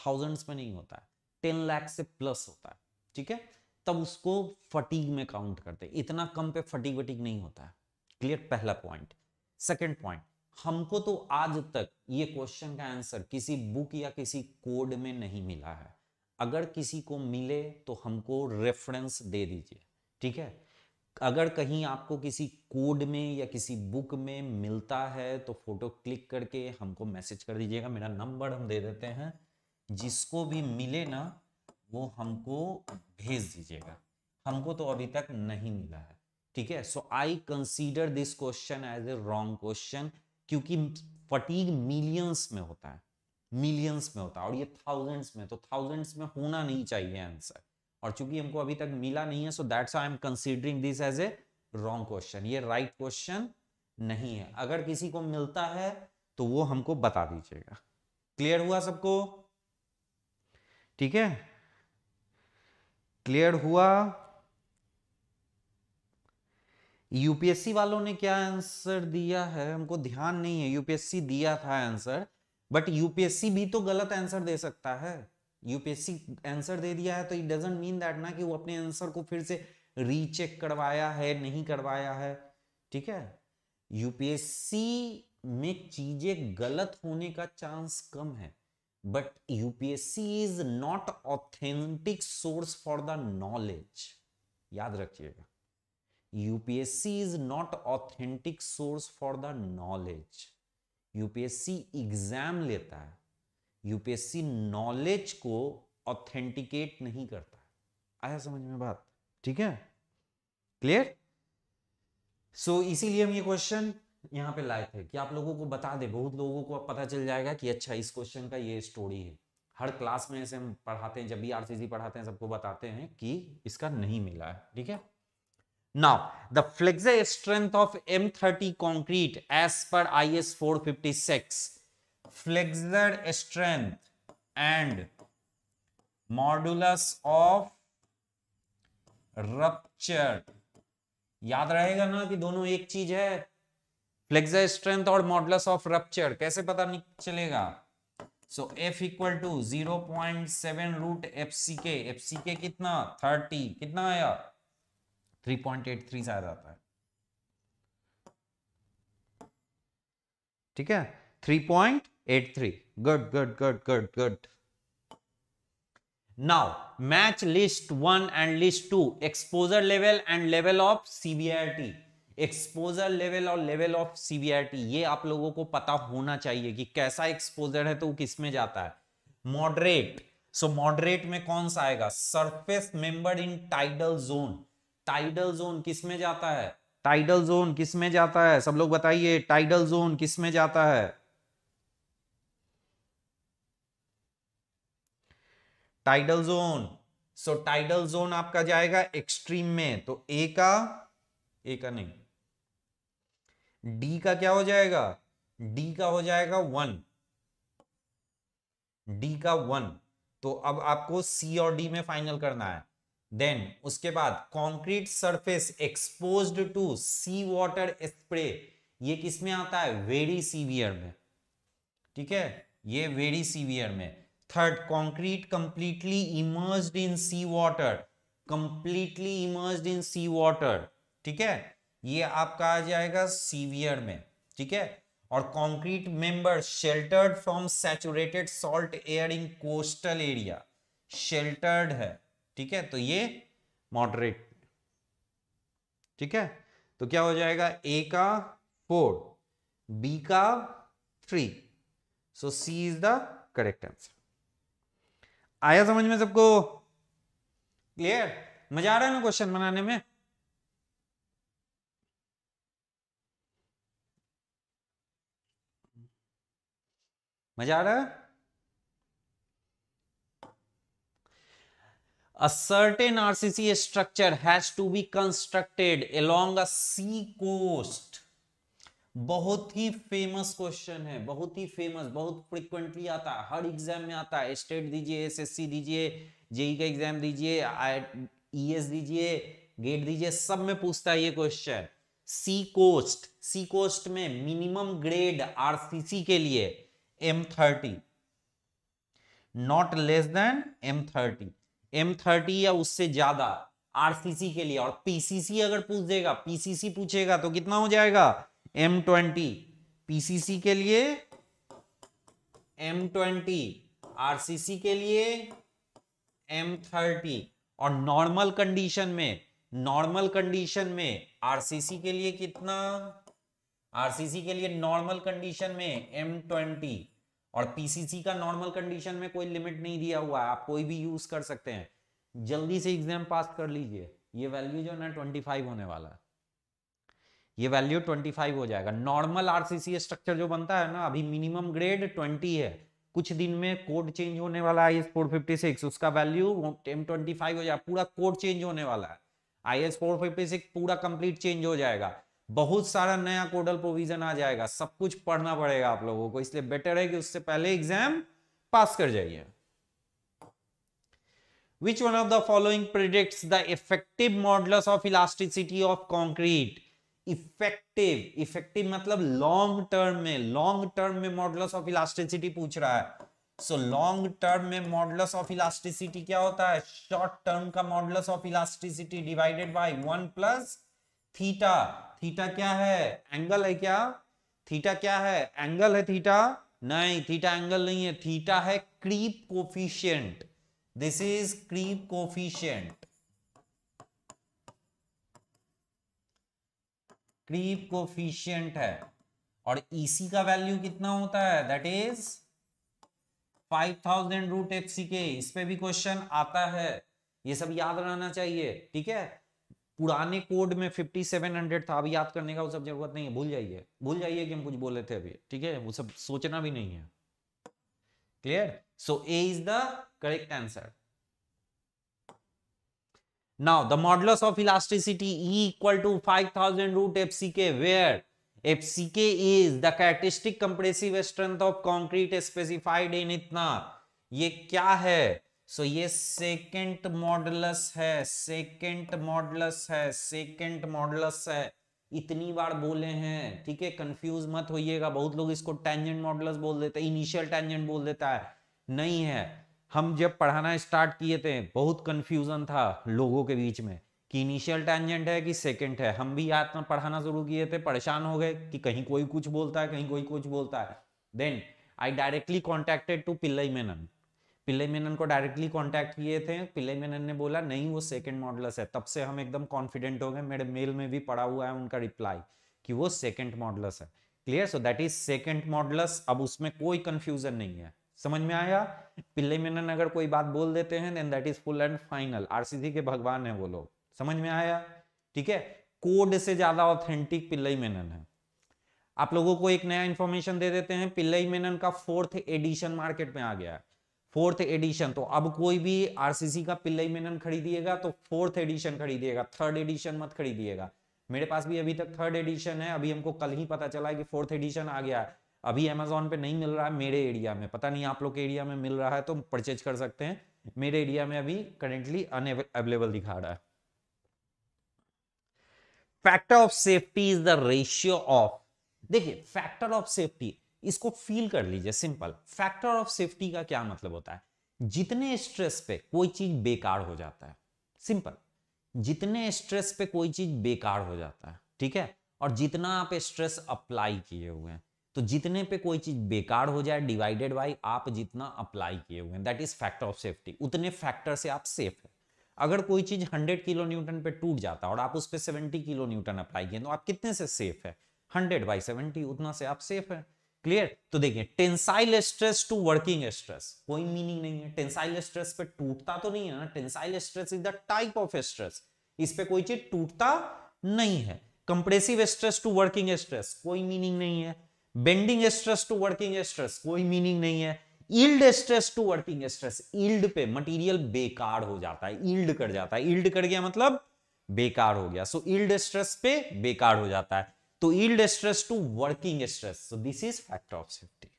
थाउजेंड्स में नहीं होता है टेन लाख से प्लस होता है ठीक है तब उसको फटीक में काउंट करते इतना कम पे फटीक वटीक नहीं होता है क्लियर पहला पॉइंट सेकेंड पॉइंट हमको तो आज तक ये क्वेश्चन का आंसर किसी बुक या किसी कोड में नहीं मिला है अगर किसी को मिले तो हमको रेफरेंस दे दीजिए ठीक है अगर कहीं आपको किसी कोड में या किसी बुक में मिलता है तो फोटो क्लिक करके हमको मैसेज कर दीजिएगा मेरा नंबर हम दे देते हैं जिसको भी मिले ना वो हमको भेज दीजिएगा हमको तो अभी तक नहीं मिला है ठीक है so I consider this question as a wrong question क्योंकि फटीग मिलियंस में होता है मिलियंस में होता है और ये थाउजेंड्स में तो थाउजेंड्स में होना नहीं चाहिए आंसर और चूंकि हमको अभी तक मिला नहीं है so that's I am considering this as a wrong question ये राइट right क्वेश्चन नहीं है अगर किसी को मिलता है तो वो हमको बता दीजिएगा क्लियर हुआ सबको ठीक है क्लियर हुआ यूपीएससी वालों ने क्या आंसर दिया है हमको ध्यान नहीं है यूपीएससी दिया था आंसर बट यूपीएससी भी तो गलत आंसर दे सकता है यूपीएससी आंसर दे दिया है तो इट डजेंट मीन दैट ना कि वो अपने आंसर को फिर से रीचेक करवाया है नहीं करवाया है ठीक है यूपीएससी में चीजें गलत होने का चांस कम है but UPSC is not authentic source for the knowledge याद रखिएगा UPSC is not authentic source for the knowledge. UPSC exam लेता है यूपीएससी नॉलेज को ऑथेंटिकेट नहीं करता आया समझ में बात ठीक है क्लियर सो so, इसीलिए हम ये क्वेश्चन यहाँ पे लाए थे कि आप लोगों को बता दे बहुत लोगों को पता चल जाएगा कि अच्छा इस क्वेश्चन का ये स्टोरी है हर क्लास में ऐसे हम पढ़ाते हैं जब भी आरसीसी पढ़ाते हैं सबको बताते हैं कि इसका नहीं मिला है ठीक है Now, the flexure strength of M30 concrete as per IS 456, flexure strength and modulus of rupture याद रहेगा ना कि दोनों एक चीज है फ्लेक्सर स्ट्रेंथ और मॉडलस ऑफ रप्चर कैसे पता नहीं चलेगा so F equal to zero point seven root F C K F C के कितना थर्टी कितना आया थ्री पॉइंट एट थ्री है ठीक है three point eight three good good good good good now match list one and list two exposure level and level of severity exposure level और level of severity ये आप लोगों को पता होना चाहिए कि कैसा एक्सपोजर है तो किस में जाता है मॉडरेट सो मॉडरेट में कौन सा आएगा surface member in tidal zone tidal zone किस में जाता है टाइडल जोन किस में जाता है सब लोग बताइए टाइडल जोन किस में जाता है tidal zone so tidal zone आपका जाएगा एक्सट्रीम में तो ए का ए का नहीं डी का क्या हो जाएगा डी का हो जाएगा वन डी का वन तो अब आपको सी और डी में फाइनल करना है देन उसके बाद concrete surface exposed to sea water spray ये किस में आता है वेरी सीवियर में ठीक है ये वेरी सीवियर में third concrete completely immersed in sea water completely immersed in sea water ठीक है ये आपका आ जाएगा सीवियर में ठीक है और concrete member sheltered from saturated salt air in coastal area sheltered है ठीक है तो ये मॉडरेट ठीक है तो क्या हो जाएगा ए का फोर बी का three so C is the correct answer आया समझ में सबको क्लियर मजा आ रहा है ना क्वेश्चन बनाने में मजा आ रहा है a certain RCC structure has to be constructed along a sea coast. बहुत ही फेमस क्वेश्चन है बहुत ही फेमस बहुत फ्रिक्वेंटली आता है हर एग्जाम में आता है स्टेट दीजिए एसएससी दीजिए जेई e का एग्जाम दीजिए ईएस e दीजिए गेट दीजिए सब में पूछता है ये question sea coast sea coast में मिनिमम ग्रेड आरसीसी के लिए M thirty not less than M thirty M thirty या उससे ज्यादा आरसीसी के लिए और पीसीसी अगर पूछ देगा पीसीसी पूछेगा तो कितना हो जाएगा एम ट्वेंटी पीसीसी के लिए एम ट्वेंटी आरसीसी के लिए एम थर्टी और नॉर्मल कंडीशन में नॉर्मल कंडीशन में आरसीसी के लिए कितना आरसीसी के लिए नॉर्मल कंडीशन में एम ट्वेंटी और पीसीसी का नॉर्मल कंडीशन में कोई लिमिट नहीं दिया हुआ है आप कोई भी यूज कर सकते हैं जल्दी से एग्जाम पास कर लीजिए ये वैल्यू जो ना 25 होने वाला है ये वैल्यू 25 हो जाएगा नॉर्मल आरसीसी स्ट्रक्चर जो बनता है ना अभी मिनिमम ग्रेड 20 है कुछ दिन में कोड चेंज होने वाला है आई फोर फिफ्टी सिक्स उसका वैल्यू एम ट्वेंटी फाइव हो जाएगा पूरा कोड चेंज होने वाला है I S four fifty six पूरा कंप्लीट चेंज हो जाएगा बहुत सारा नया कोडल प्रोविजन आ जाएगा सब कुछ पढ़ना पड़ेगा आप लोगों को इसलिए बेटर है कि उससे पहले एग्जाम पास कर जाइए which one of the following predicts the effective model of elasticity of concrete effective effective मतलब लॉन्ग टर्म में लॉन्ग टर्म में मॉडल्स ऑफ इलास्टिसिटी पूछ रहा है सो लॉन्ग टर्म में मॉडल्स ऑफ इलास्टिसिटी क्या होता है शॉर्ट टर्म का models of elasticity divided by one plus theta theta क्या है एंगल है क्या थीटा क्या है एंगल है थीटा नहीं थीटा एंगल नहीं है थीटा है creep coefficient this is creep coefficient creep coefficient है और ईसी e का वैल्यू कितना होता है that is 5000 root F C K इस पे भी क्वेश्चन आता है ये सब याद रहना चाहिए ठीक है पुराने कोड में फिफ्टी सेवन हंड्रेड था अभी याद करने का वो सब जरूरत नहीं है भूल जाइए भूल जाइए कि हम कुछ बोले थे अभी ठीक है वो सब सोचना भी नहीं है clear so A is the correct answer now the model of elasticity E equal to five thousand root F C K where F C K is the characteristic compressive strength of concrete specified in इतना ये क्या है so ये secant modulus है secant modulus है secant modulus है इतनी बार बोले हैं ठीक है कंफ्यूज मत होइएगा बहुत लोग इसको टेंजेंट मॉडलस बोल देते हैं इनिशियल टेंजेंट बोल देता है नहीं है हम जब पढ़ाना स्टार्ट किए थे बहुत कंफ्यूजन था लोगों के बीच में कि इनिशियल टेंजेंट है कि सेकेंड है हम भी याद में पढ़ाना शुरू किए थे परेशान हो गए कि कहीं कोई कुछ बोलता है कहीं कोई कुछ बोलता है then I directly contacted to Pillai Menon Pillai Menon को डायरेक्टली कांटेक्ट किए थे पिल्ले मेनन ने बोला नहीं वो सेकंड मॉडलस है तब से हम एकदम कॉन्फिडेंट हो गए मेरे मेल में भी पड़ा हुआ है उनका रिप्लाई कि वो सेकंड मॉडलस है clear so that is secant modulus अब उसमें कोई कंफ्यूजन नहीं है समझ में आया पिल्ले मेनन अगर कोई बात बोल देते हैं then that is full and final RCC के भगवान है वो लोग समझ में आया ठीक है कोड से ज्यादा ऑथेंटिक पिल्लई मेनन है आप लोगों को एक नया इन्फॉर्मेशन दे देते हैं पिल्लई मेनन का फोर्थ एडिशन मार्केट में आ गया है फोर्थ एडिशन तो अब कोई भी आरसीसी का पिल्लई मेनन खरीदिएगा तो फोर्थ एडिशन खरीदिएगा थर्ड एडिशन मत खरीदिएगा मेरे पास भी अभी तक थर्ड एडिशन है अभी हमको कल ही पता चला है कि फोर्थ एडिशन आ गया है अभी अमेजोन पे नहीं मिल रहा है मेरे एरिया में पता नहीं आप लोग के एरिया में मिल रहा है तो परचेज कर सकते हैं मेरे एरिया में अभी करेंटली अनबल दिखा रहा है factor of safety is the ratio of देखिए फैक्टर ऑफ सेफ्टी इसको फील कर लीजिए सिंपल फैक्टर ऑफ सेफ्टी का क्या मतलब होता है जितने स्ट्रेस पे कोई चीज बेकार हो जाता है सिंपल जितने स्ट्रेस पे कोई चीज बेकार हो जाता है ठीक है और जितना आप स्ट्रेस अप्लाई किए हुए हैं तो जितने पे कोई चीज बेकार हो जाए डिवाइडेड बाई आप जितना अप्लाई किए हुए हैं that is factor of safety उतने फैक्टर से आप सेफ है अगर कोई चीज 100 किलो न्यूटन पे टूट जाता है और आप उस पर सेवेंटी किलो न्यूटन अप्लाई किए तो आप कितने से सेफ है हंड्रेड बाई सेवेंटी उतना से आप सेफ है क्लियर तो देखिए tensile stress to working stress कोई मीनिंग नहीं है टेंसाइल स्ट्रेस पे टूटता तो नहीं है ना tensile stress is the type of stress इस पे कोई चीज टूटता नहीं है compressive stress to working stress कोई मीनिंग नहीं है bending stress to working stress कोई मीनिंग नहीं है yield stress to working stress yield पे मटेरियल बेकार हो जाता है ईल्ड कर जाता है ईल्ड कर गया मतलब बेकार हो गया सो ईल्ड स्ट्रेस पे बेकार हो जाता है तो yield stress to working stress so this is factor of safety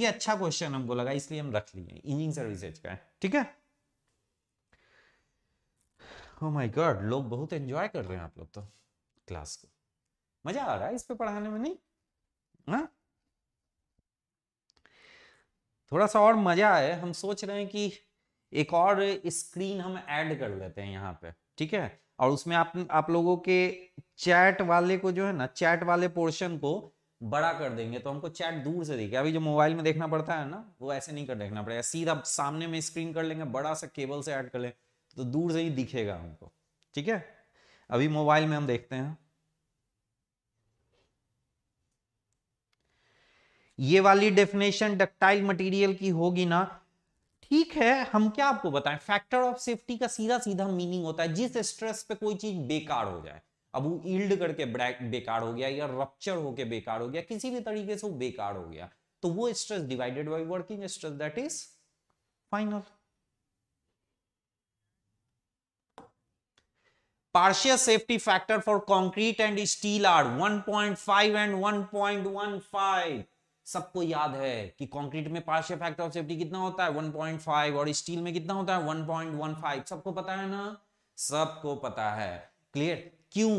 ये अच्छा क्वेश्चन हमको लगा इसलिए हम रख लिए इंजिन सर्विसेज का है ठीक है ओह माय गॉड लोग बहुत एंजॉय कर रहे हैं आप लोग तो क्लास को मजा आ रहा है इस पे पढ़ाने में नहीं हा? थोड़ा सा और मजा आए हम सोच रहे हैं कि एक और स्क्रीन हम ऐड कर लेते हैं यहाँ पे ठीक है और उसमें आप आप लोगों के चैट वाले को जो है ना चैट वाले पोर्शन को बड़ा कर देंगे तो हमको चैट दूर से देखे अभी जो मोबाइल में देखना पड़ता है ना वो ऐसे नहीं कर देखना पड़ेगा सीधा सामने में स्क्रीन कर लेंगे बड़ा सा केबल से ऐड कर लें तो दूर से ही दिखेगा हमको ठीक है अभी मोबाइल में हम देखते हैं ये वाली डेफिनेशन डक्टाइल मटेरियल की होगी ना ठीक है हम क्या आपको बताएं फैक्टर ऑफ सेफ्टी का सीधा सीधा मीनिंग होता है जिस स्ट्रेस पे कोई चीज बेकार हो जाए अब वो ईल्ड करके बेकार हो गया या रप्चर होके बेकार हो गया किसी भी तरीके से वो बेकार हो गया तो वो stress divided by working stress that is final partial safety factor for concrete and steel are 1.5 and 1.15 सबको याद है कि कंक्रीट में पार्शियल फैक्टर ऑफ सेफ्टी कितना होता है 1.5 और स्टील में कितना होता है 1.15 सबको पता है ना सबको पता है क्लियर क्यों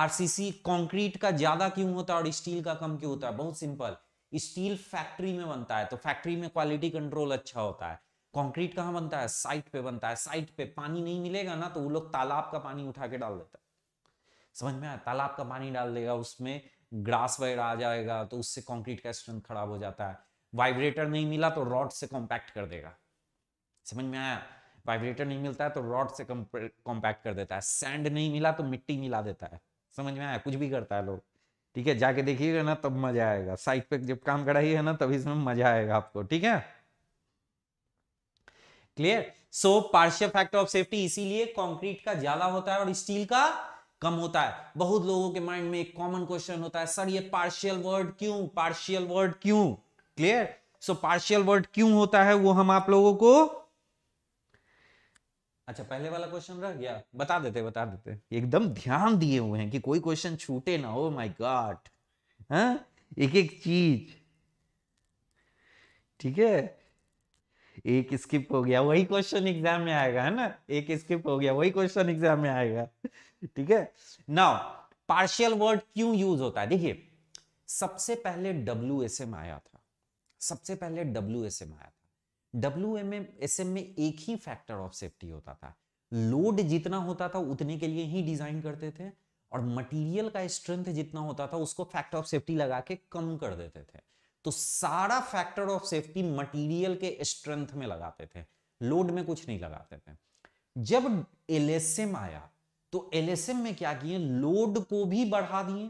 आरसीसी कंक्रीट का ज्यादा क्यों होता है और स्टील का कम क्यों होता है बहुत सिंपल स्टील फैक्ट्री में बनता है तो फैक्ट्री में क्वालिटी कंट्रोल अच्छा होता है कॉन्क्रीट कहाँ बनता है साइट पे बनता है साइट पे पानी नहीं मिलेगा ना तो वो लोग तालाब का पानी उठा के डाल देता है समझ में आया तालाब का पानी डाल देगा उसमें ग्रास वगैरह आ जाएगा तो उससे कंक्रीट का स्ट्रेंथ खराब हो जाता है वाइब्रेटर नहीं मिला तो रॉड से कॉम्पैक्ट कर देगा समझ में आया वाइब्रेटर नहीं मिलता है तो रॉड से कॉम्पैक्ट कर देता है सैंड नहीं मिला तो मिट्टी मिला देता है समझ में आया कुछ भी करता है लोग ठीक है जाके देखिएगा ना तब मजा आएगा साइट पे जब काम कराइए ना तभी इसमें मजा आएगा आपको ठीक है clear so partial factor of safety इसीलिए कंक्रीट का ज्यादा होता है और स्टील का कम होता है बहुत लोगों के माइंड में एक कॉमन क्वेश्चन होता है सर ये पार्शियल वर्ड क्यों पार्शियल वर्ड क्यों क्लियर सो पार्शियल वर्ड क्यों होता है वो हम आप लोगों को अच्छा पहले वाला क्वेश्चन रह गया बता देते बता देते एकदम ध्यान दिए हुए हैं कि कोई क्वेश्चन छूटे ना oh हो माई गॉड एक एक चीज ठीक है एक स्किप हो गया वही क्वेश्चन एग्जाम में आएगा है ना एक स्किप हो गया वही क्वेश्चन एग्जाम में आएगा ठीक है नाउ पार्शियल वर्ड क्यों यूज होता है देखिए सबसे पहले डब्ल्यू एस एम आया था सबसे पहले डब्ल्यू एस एम आया था डब्ल्यू एम एस एम में एक ही फैक्टर ऑफ सेफ्टी होता था लोड जितना होता था उतने के लिए ही डिजाइन करते थे और मटेरियल का स्ट्रेंथ जितना होता था उसको फैक्टर ऑफ सेफ्टी लगा के कम कर देते थे तो सारा फैक्टर ऑफ सेफ्टी मटेरियल के स्ट्रेंथ में लगाते थे लोड में कुछ नहीं लगाते थे जब एलएसएम आया तो एलएसएम में क्या किए लोड को भी बढ़ा दिए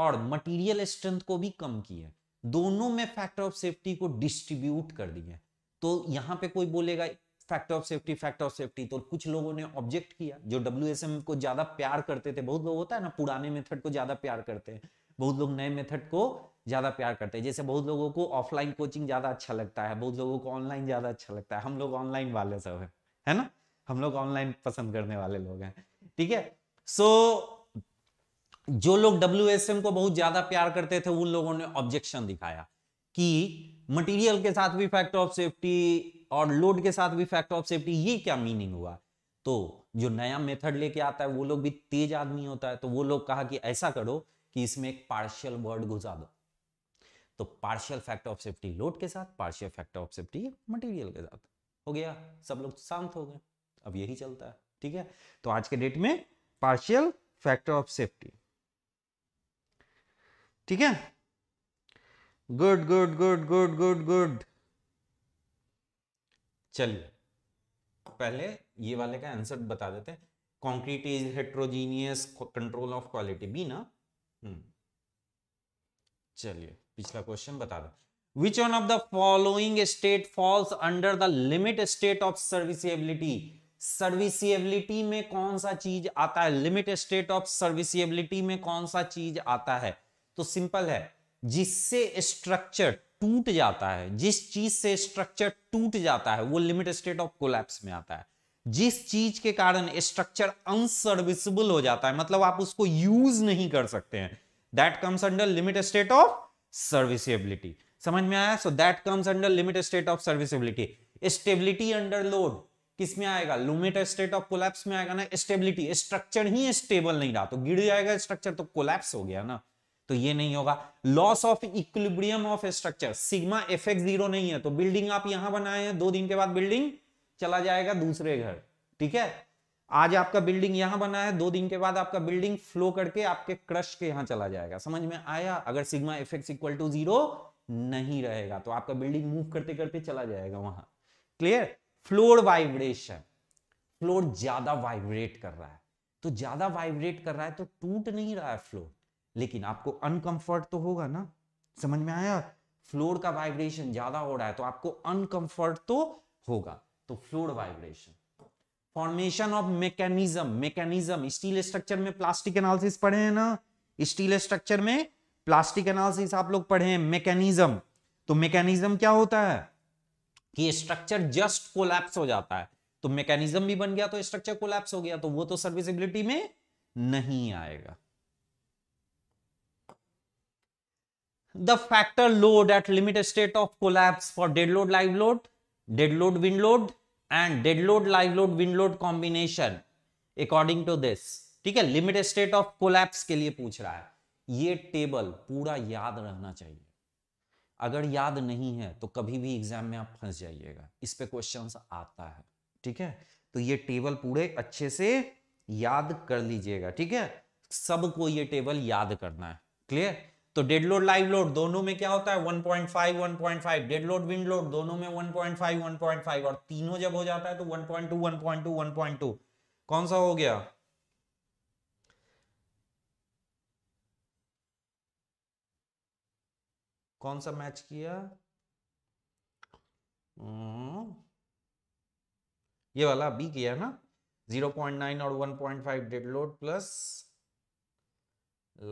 और मटेरियल स्ट्रेंथ को भी कम किए दोनों में फैक्टर ऑफ सेफ्टी को डिस्ट्रीब्यूट कर दिए तो यहां पे कोई बोलेगा factor of safety factor of safety तो कुछ लोगों ने ऑब्जेक्ट किया जो डब्ल्यू को ज्यादा प्यार करते थे बहुत लोग होता है ना पुराने मेथड को ज्यादा प्यार करते हैं बहुत लोग नए मेथड को ज्यादा प्यार करते हैं जैसे बहुत लोगों को ऑफलाइन कोचिंग ज्यादा अच्छा लगता है बहुत लोगों को ऑनलाइन ज्यादा अच्छा लगता है हम लोग ऑनलाइन वाले सब है है ना हम लोग ऑनलाइन पसंद करने वाले लोग हैं ठीक है सो so, जो लोग डब्ल्यू को बहुत ज्यादा प्यार करते थे उन लोगों ने ऑब्जेक्शन दिखाया कि मटेरियल के साथ भी फैक्टर ऑफ सेफ्टी और लोड के साथ भी फैक्टर ऑफ सेफ्टी ये क्या मीनिंग हुआ तो जो नया मेथड लेके आता है वो लोग भी तेज आदमी होता है तो वो लोग कहा कि ऐसा करो कि इसमें एक पार्शियल वर्ड घुसा दो तो partial factor of safety load के साथ partial factor of safety material के साथ हो गया सब लोग शांत हो गए अब यही चलता है ठीक है तो आज के डेट में पार्शियल फैक्टर ऑफ सेफ्टी ठीक है good good good good good good चलिए पहले ये वाले का आंसर बता देते हैं concrete is heterogeneous control of quality B ना hmm। चलिए पिछला क्वेश्चन बता दें which one of the following state false under the limit state of serviceability serviceability में कौन सा चीज आता है लिमिट स्टेट ऑफ सर्विसिएबिलिटी में कौन सा चीज आता है तो सिंपल है जिससे स्ट्रक्चर टूट जाता है जिस चीज से स्ट्रक्चर टूट जाता है वो लिमिट स्टेट ऑफ कोलैप्स में आता है जिस चीज के कारण स्ट्रक्चर अनसर्विसेबल हो जाता है मतलब आप उसको यूज नहीं कर सकते हैं that comes under limit state of serviceability समझ में आया so that comes under limit state of serviceability stability under load किस में आएगा लुमेट स्टेट ऑफ कोलैप्स में आएगा ना स्टेबिलिटी स्ट्रक्चर ही स्टेबल नहीं रहा तो गिर जाएगा स्ट्रक्चर तो कोलैप्स हो गया ना तो ये नहीं होगा loss of equilibrium of structure sigma effect zero नहीं है तो बिल्डिंग आप यहां बनाए हैं दो दिन के बाद बिल्डिंग चला जाएगा दूसरे घर ठीक है आज आपका बिल्डिंग यहां बना है दो दिन के बाद आपका बिल्डिंग फ्लो करके आपके क्रश के यहां चला जाएगा समझ में आया अगर sigma effect equal to zero नहीं रहेगा तो आपका बिल्डिंग मूव करते करते चला जाएगा वहां क्लियर फ्लोर वाइब्रेशन फ्लोर ज्यादा वाइब्रेट कर रहा है तो ज्यादा वाइब्रेट कर रहा है तो टूट नहीं रहा है फ्लोर लेकिन आपको अनकंफर्ट तो होगा ना समझ में आया फ्लोर का वाइब्रेशन ज्यादा हो रहा है तो आपको अनकंफर्ट तो होगा तो floor vibration formation of mechanism mechanism steel structure में प्लास्टिक एनालिसिस पढ़े हैं ना स्टील स्ट्रक्चर में प्लास्टिक एनालिसिस आप लोग पढ़े हैं मैकेनिज्म तो मैकेनिज्म क्या होता है कि स्ट्रक्चर जस्ट कोलैप्स हो जाता है तो मैकेनिज्म भी बन गया तो स्ट्रक्चर कोलैप्स हो गया तो वो तो सर्विसबिलिटी में नहीं आएगा the factor load at limit state of collapse for dead load live load dead load wind load and dead load live load wind load combination according to this ठीक है लिमिट स्टेट ऑफ कोलैप्स के लिए पूछ रहा है ये table पूरा याद रहना चाहिए अगर याद नहीं है तो कभी भी एग्जाम में आप फंस जाइएगा इस पे क्वेश्चन आता है ठीक है तो ये टेबल पूरे अच्छे से याद कर लीजिएगा ठीक है सबको ये टेबल याद करना है क्लियर तो डेड लोड लाइव लोड दोनों में क्या होता है 1.5 1.5 डेड लोड विंड लोड दोनों में 1.5 1.5 और तीनों जब हो जाता है तो 1.2 1.2 1.2 कौन सा हो गया कौन सा मैच किया हम्म। ये वाला बी किया ना 0.9 और 1.5 dead load plus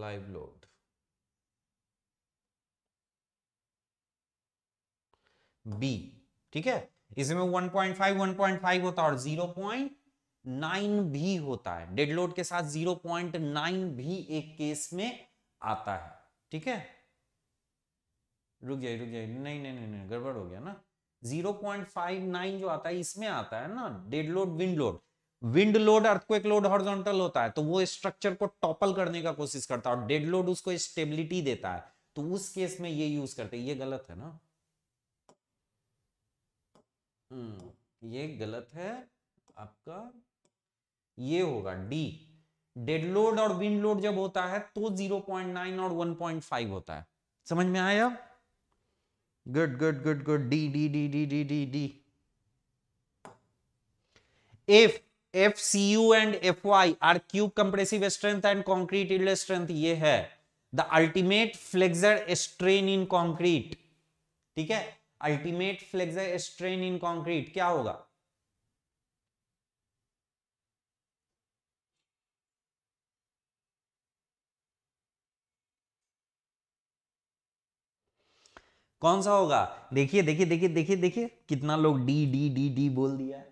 live load B ठीक है इसमें 1.5 1.5 होता है और 0.9 भी होता है डेड लोड के साथ 0.9 भी एक केस में आता है ठीक है रुक जाइए रुक जाइए नहीं नहीं नहीं नहीं गड़बड़ हो गया ना 0.59 जो आता है इसमें आता है ना dead load wind load wind load earthquake load horizontal होता है तो वो स्ट्रक्चर को टॉपल करने का कोशिश करता है और डेड लोड उसको स्टेबिलिटी देता है तो उस केस में ये यूज करते हैं ये गलत है ना हम्म, ये गलत है आपका ये होगा डी डेड लोड और विंड लोड जब होता है तो 0.9 और 1.5 होता है समझ में आया good good good good d d d d d d d if FCU and FY are cube compressive strength and concrete yield strength ये है the ultimate flexure strain in concrete ठीक है ultimate flexure strain in concrete क्या होगा कौन सा होगा देखिए देखिए देखिए देखिए देखिए कितना लोग डी डी डी डी बोल दिया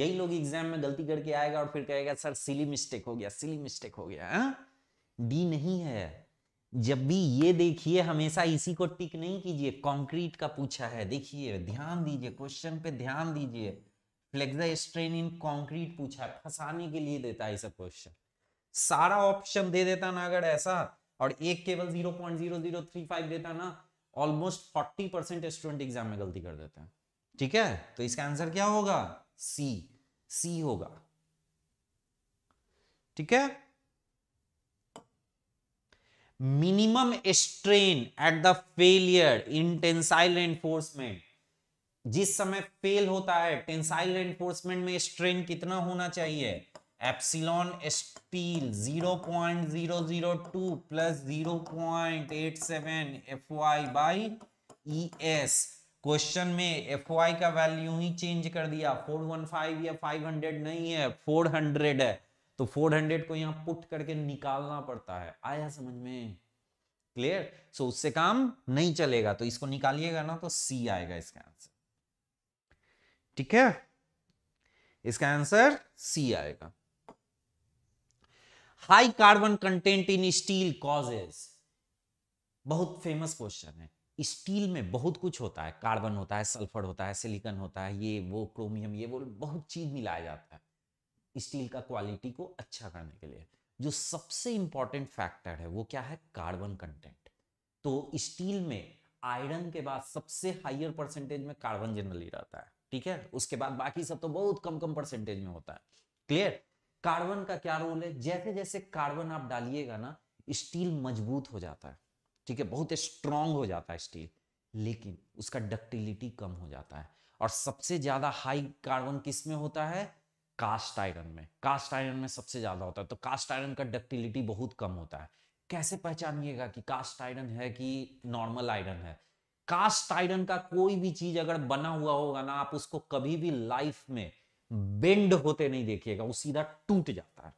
यही लोग एग्जाम में गलती करके आएगा और फिर कहेगा सर सिली मिस्टेक हो गया सिली मिस्टेक हो गया हाँ? डी नहीं है जब भी ये देखिए हमेशा इसी को टिक नहीं कीजिए कंक्रीट का पूछा है देखिए ध्यान दीजिए क्वेश्चन पे ध्यान दीजिए फ्लेक्सा स्ट्रेन इन कंक्रीट पूछा है फंसाने के लिए देता है सब क्वेश्चन सारा ऑप्शन दे देता ना अगर ऐसा और एक केवल zero point zero zero three five देता ना almost forty percent student exam में गलती कर देते हैं ठीक है तो इसका आंसर क्या होगा सी सी होगा ठीक है minimum strain at the failure in tensile enforcement जिस समय फेल होता है टेंसाइल एनफोर्समेंट में स्ट्रेन कितना होना चाहिए epsilon steel 0.002 plus zero point eight seven F Y by E S question में एफ वाई का वैल्यू ही चेंज कर दिया फोर वन फाइव या फाइव हंड्रेड नहीं है फोर हंड्रेड है तो फोर हंड्रेड को यहाँ पुट करके निकालना पड़ता है आया समझ में क्लियर सो so, उससे काम नहीं चलेगा तो इसको निकालिएगा ना तो सी आएगा इसका आंसर ठीक है इसका आंसर सी आएगा high carbon content in steel causes बहुत फेमस क्वेश्चन है स्टील में बहुत कुछ होता है कार्बन होता है सल्फर होता है सिलिकॉन होता है ये वो क्रोमियम ये वो बहुत चीज मिलाया जाता है स्टील का क्वालिटी को अच्छा करने के लिए जो सबसे इंपॉर्टेंट फैक्टर है वो क्या है कार्बन कंटेंट तो स्टील में आयरन के बाद सबसे हाइयर परसेंटेज में कार्बन जनरली रहता है ठीक है उसके बाद बाकी सब तो बहुत कम कम परसेंटेज में होता है क्लियर कार्बन का क्या रोल है जैसे जैसे कार्बन आप डालिएगा ना स्टील मजबूत हो जाता है ठीक है बहुत स्ट्रांग हो जाता है स्टील लेकिन उसका डक्टिलिटी कम हो जाता है और सबसे ज्यादा हाई कार्बन किस में होता है कास्ट आयरन में कास्ट आयरन में सबसे ज्यादा होता है तो कास्ट आयरन का डक्टिलिटी बहुत कम होता है कैसे पहचानिएगा कि कास्ट आयरन है कि नॉर्मल आयरन है कास्ट आयरन का कोई भी चीज अगर बना हुआ होगा ना आप उसको कभी भी लाइफ में बेंड होते नहीं देखिएगा वो सीधा टूट जाता है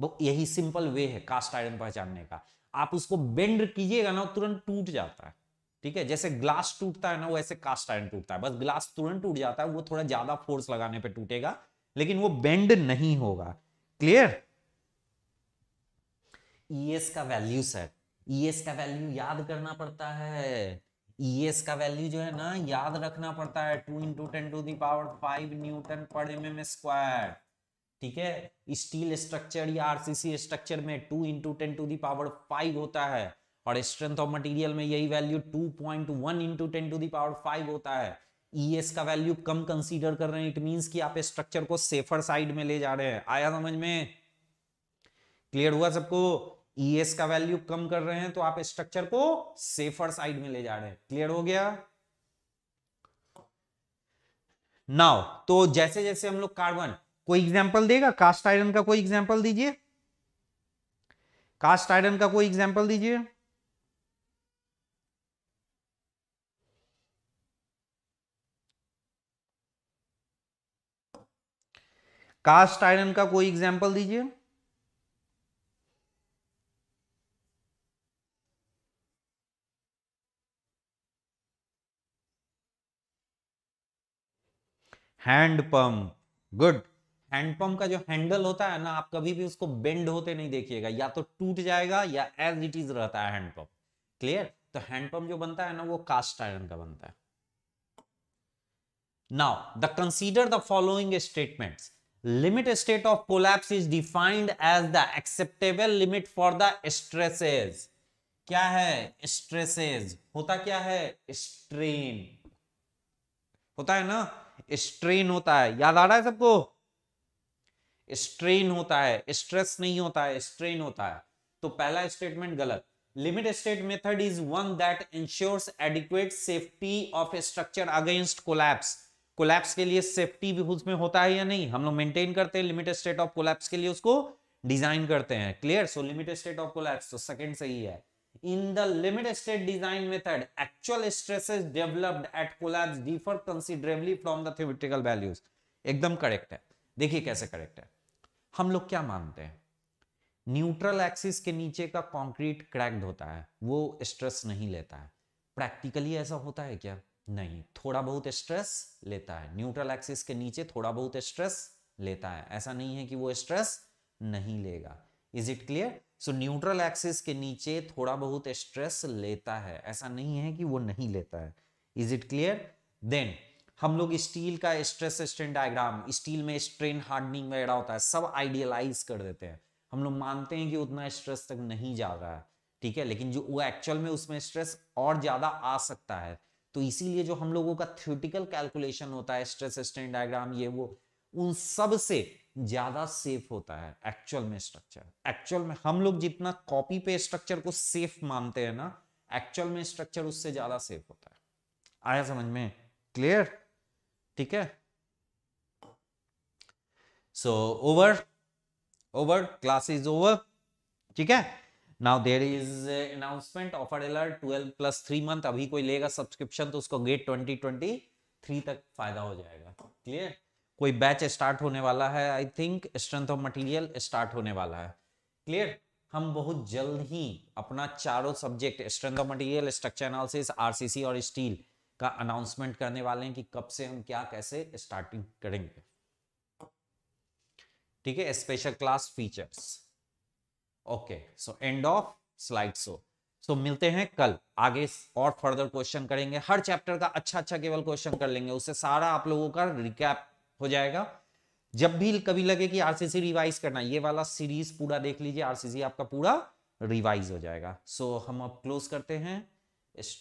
वो यही सिंपल वे है कास्ट आयरन पहचानने का आप उसको बेंड कीजिएगा ना तुरंत टूट जाता है ठीक है जैसे ग्लास टूटता है ना वैसे कास्ट आयरन टूटता है बस ग्लास तुरंत टूट जाता है वो थोड़ा ज्यादा फोर्स लगाने पर टूटेगा लेकिन वो बेंड नहीं होगा क्लियर ईएस e का वैल्यू सर ईएस e का वैल्यू याद करना पड़ता है ई e का वैल्यू जो है ना याद रखना पड़ता है two into ten to the power five newton per M M square ठीक है स्टील स्ट्रक्चर या आरसीसी स्ट्रक्चर में two into ten to the power five होता है और स्ट्रेंथ ऑफ मटेरियल में यही value two point one into ten to the power five होता है ई e का वैल्यू कम कंसीडर कर रहे हैं इट मींस कि आप स्ट्रक्चर को सेफर साइड में ले जा रहे हैं आया समझ में क्लियर हुआ सबको ईएस e का वैल्यू कम कर रहे हैं तो आप स्ट्रक्चर को सेफर साइड में ले जा रहे हैं क्लियर हो गया नाउ तो जैसे जैसे हम लोग कार्बन कोई एग्जाम्पल देगा कास्ट आयरन का कोई एग्जाम्पल दीजिए कास्ट आयरन का कोई एग्जाम्पल दीजिए कास्ट आयरन का कोई एग्जाम्पल दीजिए hand pump good hand pump का जो हैंडल होता है ना आप कभी भी उसको बेंड होते नहीं देखिएगा या तो टूट जाएगा या एज इट इज रहता है हैंड पंप क्लियर तो हैंड पंप जो बनता है ना वो कास्ट आयरन का बनता है now the consider the following statements limit state of collapse is defined as the acceptable limit for the stresses क्या है स्ट्रेसेज होता क्या है स्ट्रेन होता है ना स्ट्रेन होता है याद आ रहा है सबको स्ट्रेन होता है स्ट्रेस नहीं होता है स्ट्रेन होता है तो पहला स्टेटमेंट गलत limit state method is one that insures adequate safety of structure against collapse collapse के लिए सेफ्टी भी उसमें होता है या नहीं हम लोग मेंटेन करते हैं लिमिट स्टेट ऑफ कोलैप्स के लिए उसको डिजाइन करते हैं clear so limit state of collapse तो सेकंड सही है in the limit state design method, actual stresses developed at collapse differ considerably from the theoretical values. एकदम करेक्ट है देखिए कैसे करेक्ट है हम लोग क्या मानते हैं न्यूट्रल एक्सिस के नीचे का कंक्रीट क्रैक्ड होता है वो स्ट्रेस नहीं लेता है प्रैक्टिकली ऐसा होता है क्या नहीं थोड़ा बहुत स्ट्रेस लेता है न्यूट्रल एक्सिस के नीचे थोड़ा बहुत स्ट्रेस लेता है ऐसा नहीं है कि वो स्ट्रेस नहीं लेगा is it clear so neutral axis के नीचे थोड़ा बहुत स्ट्रेस लेता है ऐसा नहीं है कि वो नहीं लेता है इज इट क्लियर देन हम लोग स्टील का स्ट्रेस स्ट्रेन डायग्राम स्टील में स्ट्रेन हार्डनिंग वगैरह होता है सब आइडियलाइज कर देते हैं हम लोग मानते हैं कि उतना स्ट्रेस तक नहीं जा रहा है ठीक है लेकिन जो वो एक्चुअल में उसमें स्ट्रेस और ज्यादा आ सकता है तो इसीलिए जो हम लोगों का थ्योरेटिकल कैलकुलेशन होता है स्ट्रेस स्ट्रेन डायग्राम ये वो उन सब से ज्यादा सेफ होता है एक्चुअल में स्ट्रक्चर एक्चुअल में हम लोग जितना कॉपी पे स्ट्रक्चर को सेफ मानते हैं ना एक्चुअल में स्ट्रक्चर उससे ज्यादा सेफ होता है आया समझ में क्लियर ठीक है so over over class is over ठीक है now there is announcement offer एलर ट्वेल्व प्लस थ्री मंथ अभी कोई लेगा सब्सक्रिप्शन तो उसको गेट ट्वेंटी ट्वेंटी थ्री तक फायदा हो जाएगा क्लियर कोई बैच स्टार्ट होने वाला है I think strength of material start होने वाला है क्लियर हम बहुत जल्द ही अपना चारों subject strength of material structure analysis RCC और स्टील का अनाउंसमेंट करने वाले हैं कि कब से हम क्या कैसे स्टार्टिंग करेंगे ठीक है special class features okay so end of slide show so मिलते हैं कल आगे और फर्दर क्वेश्चन करेंगे हर चैप्टर का अच्छा अच्छा केवल क्वेश्चन कर लेंगे उससे सारा आप लोगों का रिकैप हो जाएगा जब भी कभी लगे कि आरसीसी रिवाइज करना ये वाला सीरीज पूरा देख लीजिए आरसीसी आपका पूरा रिवाइज हो जाएगा सो so, हम अब क्लोज करते हैं